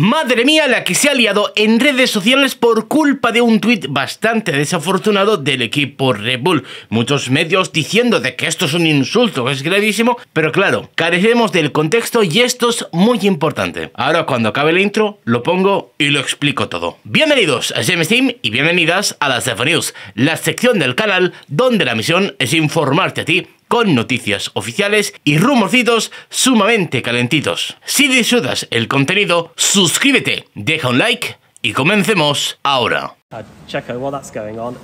Madre mía, la que se ha liado en redes sociales por culpa de un tuit bastante desafortunado del equipo Red Bull. Muchos medios diciendo de que esto es un insulto, es gravísimo, pero claro, carecemos del contexto y esto es muy importante. Ahora cuando acabe el intro, lo pongo y lo explico todo. Bienvenidos a Team y bienvenidas a las F News, la sección del canal donde la misión es informarte a ti con noticias oficiales y rumorcitos sumamente calentitos. Si disfrutas el contenido, suscríbete, deja un like y comencemos ahora. Uh, Checo, while that's going on,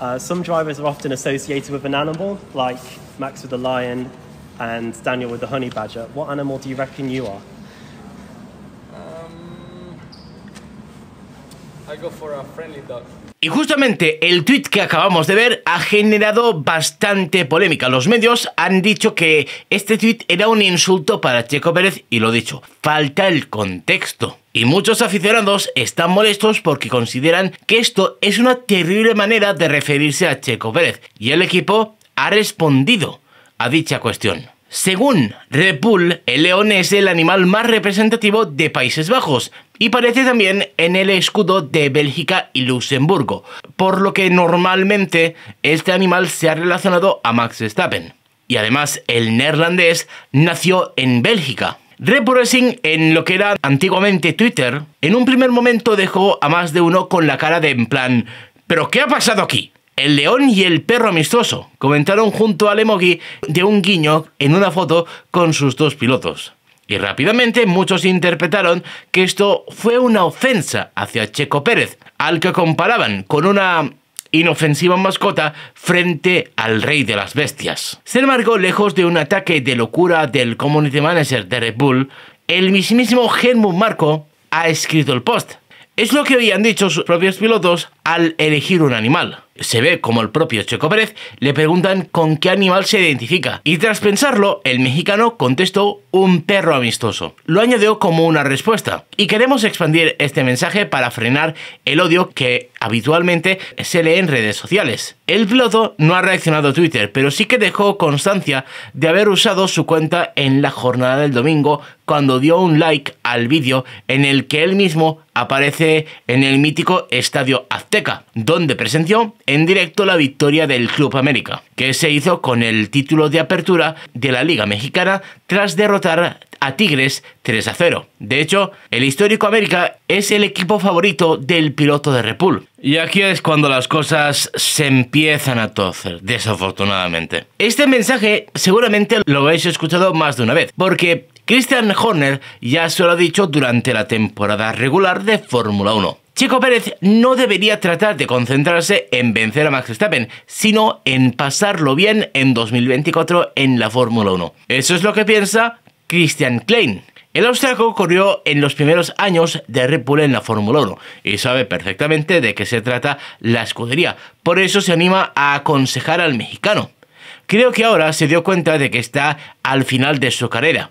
uh, some drivers are often associated with an animal, like Max with the lion and Daniel with the honey badger. What animal do you reckon you are? Y justamente el tweet que acabamos de ver ha generado bastante polémica. Los medios han dicho que este tweet era un insulto para Checo Pérez y lo dicho, falta el contexto. Y muchos aficionados están molestos porque consideran que esto es una terrible manera de referirse a Checo Pérez y el equipo ha respondido a dicha cuestión. Según Repul, el león es el animal más representativo de Países Bajos y aparece también en el escudo de Bélgica y Luxemburgo, por lo que normalmente este animal se ha relacionado a Max Verstappen. Y además el neerlandés nació en Bélgica. Repul Racing, en lo que era antiguamente Twitter, en un primer momento dejó a más de uno con la cara de en plan ¿Pero qué ha pasado aquí? El león y el perro amistoso comentaron junto al emoji de un guiño en una foto con sus dos pilotos. Y rápidamente muchos interpretaron que esto fue una ofensa hacia Checo Pérez, al que comparaban con una inofensiva mascota frente al rey de las bestias. Sin embargo, lejos de un ataque de locura del community manager de Red Bull, el mismísimo Helmut Marco ha escrito el post. Es lo que habían dicho sus propios pilotos al elegir un animal. Se ve como el propio Checo Pérez le preguntan con qué animal se identifica y tras pensarlo el mexicano contestó un perro amistoso. Lo añadió como una respuesta y queremos expandir este mensaje para frenar el odio que habitualmente se lee en redes sociales. El piloto no ha reaccionado a Twitter, pero sí que dejó constancia de haber usado su cuenta en la jornada del domingo cuando dio un like al vídeo en el que él mismo aparece en el mítico estadio Azteca donde presenció en directo la victoria del Club América, que se hizo con el título de apertura de la Liga Mexicana tras derrotar a Tigres 3 a 0. De hecho, el histórico América es el equipo favorito del piloto de Repul. Y aquí es cuando las cosas se empiezan a toser, desafortunadamente. Este mensaje seguramente lo habéis escuchado más de una vez, porque Christian Horner ya se lo ha dicho durante la temporada regular de Fórmula 1. Chico Pérez no debería tratar de concentrarse en vencer a Max Verstappen, sino en pasarlo bien en 2024 en la Fórmula 1. Eso es lo que piensa Christian Klein. El austriaco corrió en los primeros años de Red Bull en la Fórmula 1 y sabe perfectamente de qué se trata la escudería, por eso se anima a aconsejar al mexicano. Creo que ahora se dio cuenta de que está al final de su carrera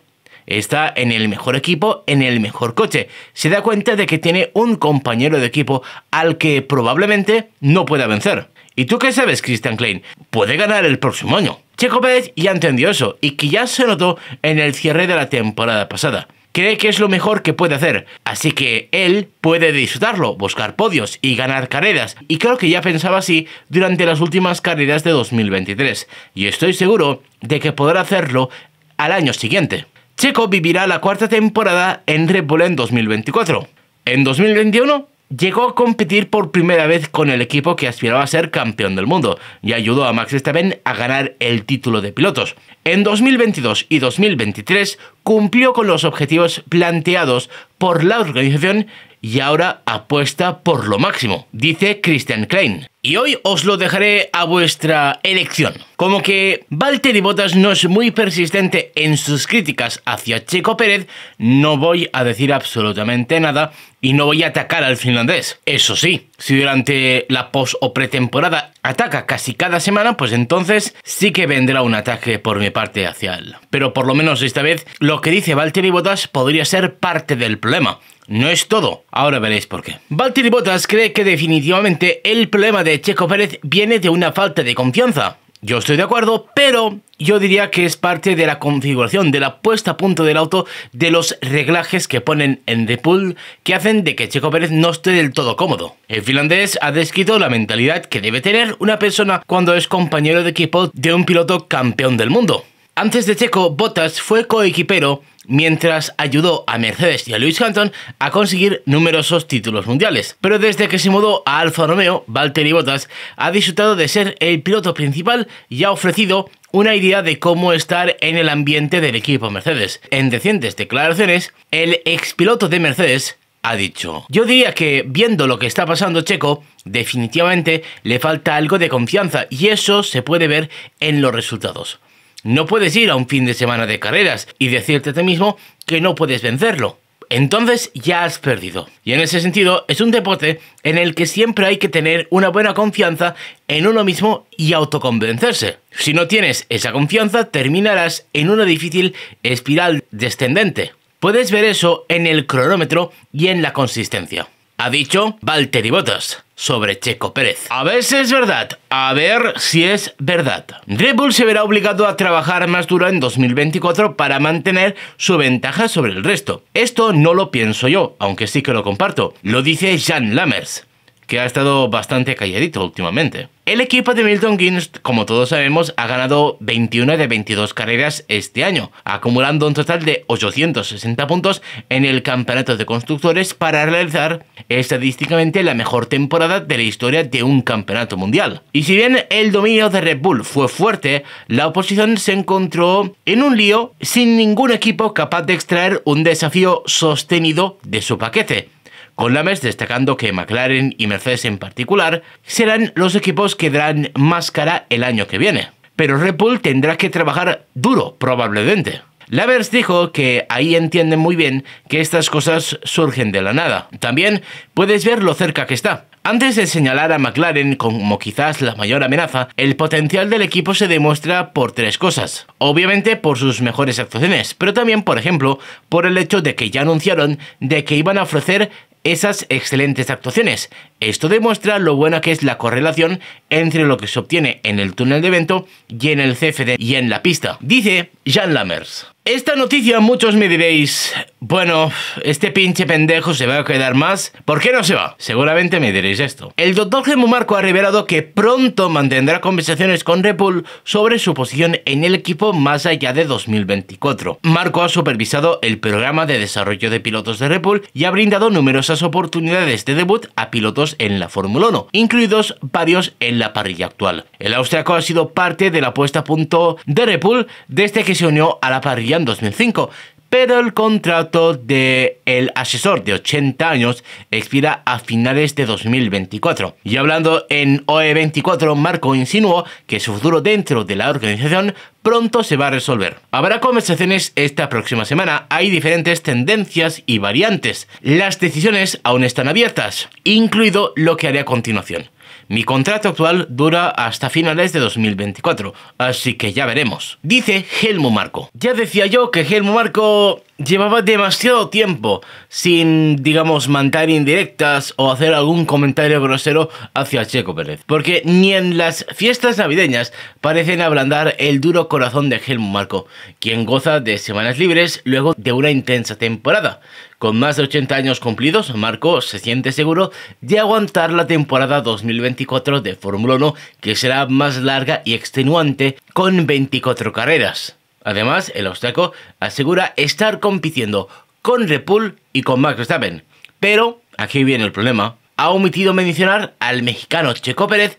está en el mejor equipo, en el mejor coche. Se da cuenta de que tiene un compañero de equipo al que probablemente no pueda vencer. ¿Y tú qué sabes, Christian Klein? Puede ganar el próximo año. Checo Pérez ya entendió eso y que ya se notó en el cierre de la temporada pasada cree que es lo mejor que puede hacer, así que él puede disfrutarlo, buscar podios y ganar carreras, y creo que ya pensaba así durante las últimas carreras de 2023, y estoy seguro de que podrá hacerlo al año siguiente. Checo vivirá la cuarta temporada en Red Bull en 2024. En 2021 llegó a competir por primera vez con el equipo que aspiraba a ser campeón del mundo y ayudó a Max Verstappen a ganar el título de pilotos. En 2022 y 2023 cumplió con los objetivos planteados por la organización y ahora apuesta por lo máximo, dice Christian Klein. Y hoy os lo dejaré a vuestra elección. Como que Valtteri Bottas no es muy persistente en sus críticas hacia Checo Pérez, no voy a decir absolutamente nada y no voy a atacar al finlandés. Eso sí, si durante la post o pretemporada ataca casi cada semana, pues entonces sí que vendrá un ataque por mi parte hacia él. Pero por lo menos esta vez, lo que dice Valtteri Bottas podría ser parte del problema no es todo. Ahora veréis por qué. Valtteri Bottas cree que definitivamente el problema de Checo Pérez viene de una falta de confianza. Yo estoy de acuerdo, pero yo diría que es parte de la configuración, de la puesta a punto del auto, de los reglajes que ponen en The Pool que hacen de que Checo Pérez no esté del todo cómodo. El finlandés ha descrito la mentalidad que debe tener una persona cuando es compañero de equipo de un piloto campeón del mundo. Antes de Checo, Bottas fue coequipero mientras ayudó a Mercedes y a Lewis Hamilton a conseguir numerosos títulos mundiales. Pero desde que se mudó a Alfa Romeo, Valtteri Bottas ha disfrutado de ser el piloto principal y ha ofrecido una idea de cómo estar en el ambiente del equipo Mercedes. En recientes declaraciones, el expiloto de Mercedes ha dicho. Yo diría que viendo lo que está pasando Checo, definitivamente le falta algo de confianza y eso se puede ver en los resultados. No puedes ir a un fin de semana de carreras y decirte a ti mismo que no puedes vencerlo. Entonces ya has perdido. Y en ese sentido es un deporte en el que siempre hay que tener una buena confianza en uno mismo y autoconvencerse. Si no tienes esa confianza terminarás en una difícil espiral descendente. Puedes ver eso en el cronómetro y en la consistencia ha dicho Valtteri Bottas sobre Checo Pérez. A ver si es verdad, a ver si es verdad. Red Bull se verá obligado a trabajar más duro en 2024 para mantener su ventaja sobre el resto. Esto no lo pienso yo, aunque sí que lo comparto. Lo dice Jan Lammers que ha estado bastante calladito últimamente. El equipo de Milton Keynes, como todos sabemos, ha ganado 21 de 22 carreras este año, acumulando un total de 860 puntos en el Campeonato de Constructores para realizar estadísticamente la mejor temporada de la historia de un campeonato mundial. Y si bien el dominio de Red Bull fue fuerte, la oposición se encontró en un lío sin ningún equipo capaz de extraer un desafío sostenido de su paquete con Lames destacando que McLaren y Mercedes en particular serán los equipos que darán más cara el año que viene. Pero Red Bull tendrá que trabajar duro, probablemente. Lavers dijo que ahí entienden muy bien que estas cosas surgen de la nada. También puedes ver lo cerca que está. Antes de señalar a McLaren como quizás la mayor amenaza, el potencial del equipo se demuestra por tres cosas. Obviamente por sus mejores actuaciones, pero también por ejemplo por el hecho de que ya anunciaron de que iban a ofrecer esas excelentes actuaciones. Esto demuestra lo buena que es la correlación entre lo que se obtiene en el túnel de evento y en el CFD y en la pista, dice Jan Lammers. Esta noticia muchos me diréis, bueno, este pinche pendejo se va a quedar más, ¿por qué no se va? Seguramente me diréis esto. El doctor Gemu Marco ha revelado que pronto mantendrá conversaciones con Bull sobre su posición en el equipo más allá de 2024. Marco ha supervisado el programa de desarrollo de pilotos de Bull y ha brindado numerosas oportunidades de debut a pilotos en la Fórmula 1, incluidos varios en la parrilla actual. El austríaco ha sido parte de la puesta a punto de Repul desde que se unió a la parrilla 2005, pero el contrato de el asesor de 80 años expira a finales de 2024. Y hablando en OE24, Marco insinuó que su futuro dentro de la organización pronto se va a resolver. Habrá conversaciones esta próxima semana, hay diferentes tendencias y variantes. Las decisiones aún están abiertas, incluido lo que haré a continuación. Mi contrato actual dura hasta finales de 2024, así que ya veremos. Dice Helmo Marco. Ya decía yo que Helmo Marco llevaba demasiado tiempo sin, digamos, mandar indirectas o hacer algún comentario grosero hacia Checo Pérez. Porque ni en las fiestas navideñas parecen ablandar el duro corazón de Helmo Marco, quien goza de semanas libres luego de una intensa temporada. Con más de 80 años cumplidos, Marco se siente seguro de aguantar la temporada 2024 de Fórmula 1, que será más larga y extenuante, con 24 carreras. Además, el austriaco asegura estar compitiendo con Repul y con Max Verstappen. Pero, aquí viene el problema, ha omitido mencionar al mexicano Checo Pérez,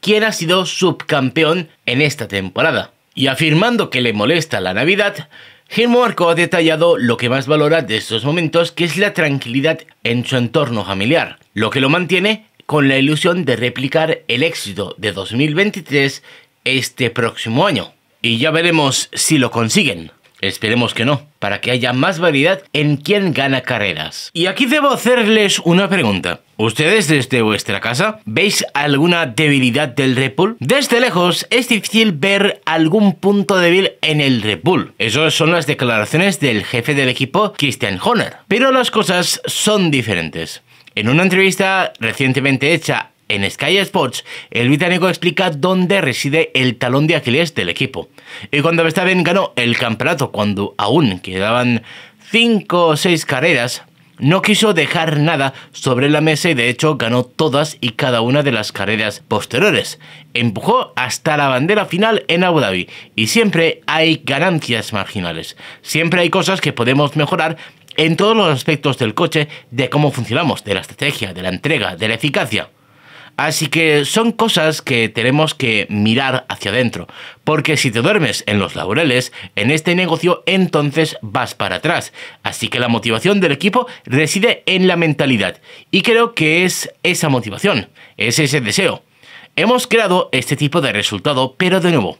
quien ha sido subcampeón en esta temporada. Y afirmando que le molesta la Navidad, Marco ha detallado lo que más valora de estos momentos, que es la tranquilidad en su entorno familiar, lo que lo mantiene con la ilusión de replicar el éxito de 2023 este próximo año. Y ya veremos si lo consiguen. Esperemos que no, para que haya más variedad en quién gana carreras. Y aquí debo hacerles una pregunta. ¿Ustedes desde vuestra casa veis alguna debilidad del Red Bull? Desde lejos es difícil ver algún punto débil en el Red Bull. Esas son las declaraciones del jefe del equipo, Christian Horner. Pero las cosas son diferentes. En una entrevista recientemente hecha en Sky Sports, el británico explica dónde reside el talón de Aquiles del equipo. Y cuando Verstappen ganó el campeonato, cuando aún quedaban 5 o 6 carreras, no quiso dejar nada sobre la mesa y de hecho ganó todas y cada una de las carreras posteriores. Empujó hasta la bandera final en Abu Dhabi y siempre hay ganancias marginales. Siempre hay cosas que podemos mejorar en todos los aspectos del coche, de cómo funcionamos, de la estrategia, de la entrega, de la eficacia. Así que son cosas que tenemos que mirar hacia adentro, porque si te duermes en los laureles, en este negocio entonces vas para atrás. Así que la motivación del equipo reside en la mentalidad, y creo que es esa motivación, es ese deseo. Hemos creado este tipo de resultado, pero de nuevo,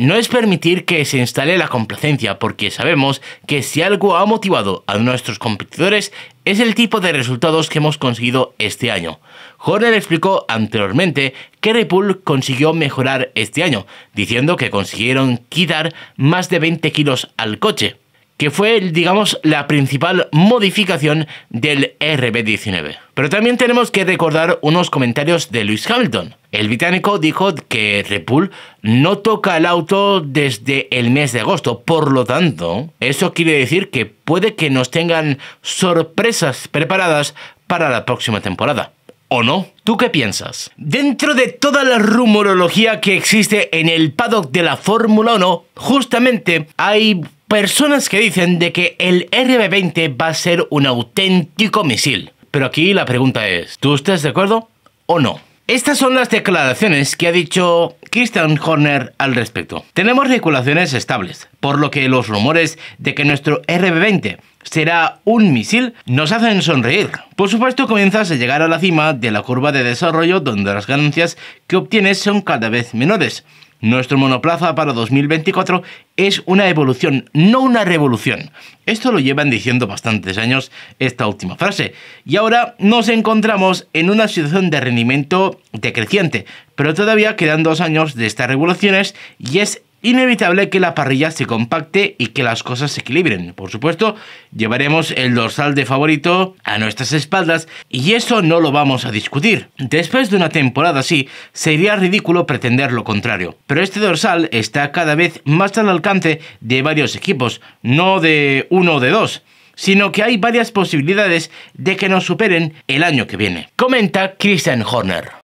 no es permitir que se instale la complacencia, porque sabemos que si algo ha motivado a nuestros competidores es el tipo de resultados que hemos conseguido este año. Horner explicó anteriormente que Red Bull consiguió mejorar este año, diciendo que consiguieron quitar más de 20 kilos al coche que fue, digamos, la principal modificación del RB19. Pero también tenemos que recordar unos comentarios de Lewis Hamilton. El británico dijo que Red Bull no toca el auto desde el mes de agosto, por lo tanto, eso quiere decir que puede que nos tengan sorpresas preparadas para la próxima temporada. ¿O no? ¿Tú qué piensas? Dentro de toda la rumorología que existe en el paddock de la Fórmula 1, justamente hay personas que dicen de que el RB20 va a ser un auténtico misil. Pero aquí la pregunta es, ¿tú estás de acuerdo o no? Estas son las declaraciones que ha dicho Christian Horner al respecto. Tenemos regulaciones estables, por lo que los rumores de que nuestro RB-20 será un misil nos hacen sonreír. Por supuesto comienzas a llegar a la cima de la curva de desarrollo donde las ganancias que obtienes son cada vez menores, nuestro monoplaza para 2024 es una evolución, no una revolución. Esto lo llevan diciendo bastantes años esta última frase. Y ahora nos encontramos en una situación de rendimiento decreciente, pero todavía quedan dos años de estas revoluciones y es inevitable que la parrilla se compacte y que las cosas se equilibren. Por supuesto, llevaremos el dorsal de favorito a nuestras espaldas y eso no lo vamos a discutir. Después de una temporada así, sería ridículo pretender lo contrario. Pero este dorsal está cada vez más al alcance de varios equipos, no de uno o de dos sino que hay varias posibilidades de que nos superen el año que viene. Comenta Christian Horner.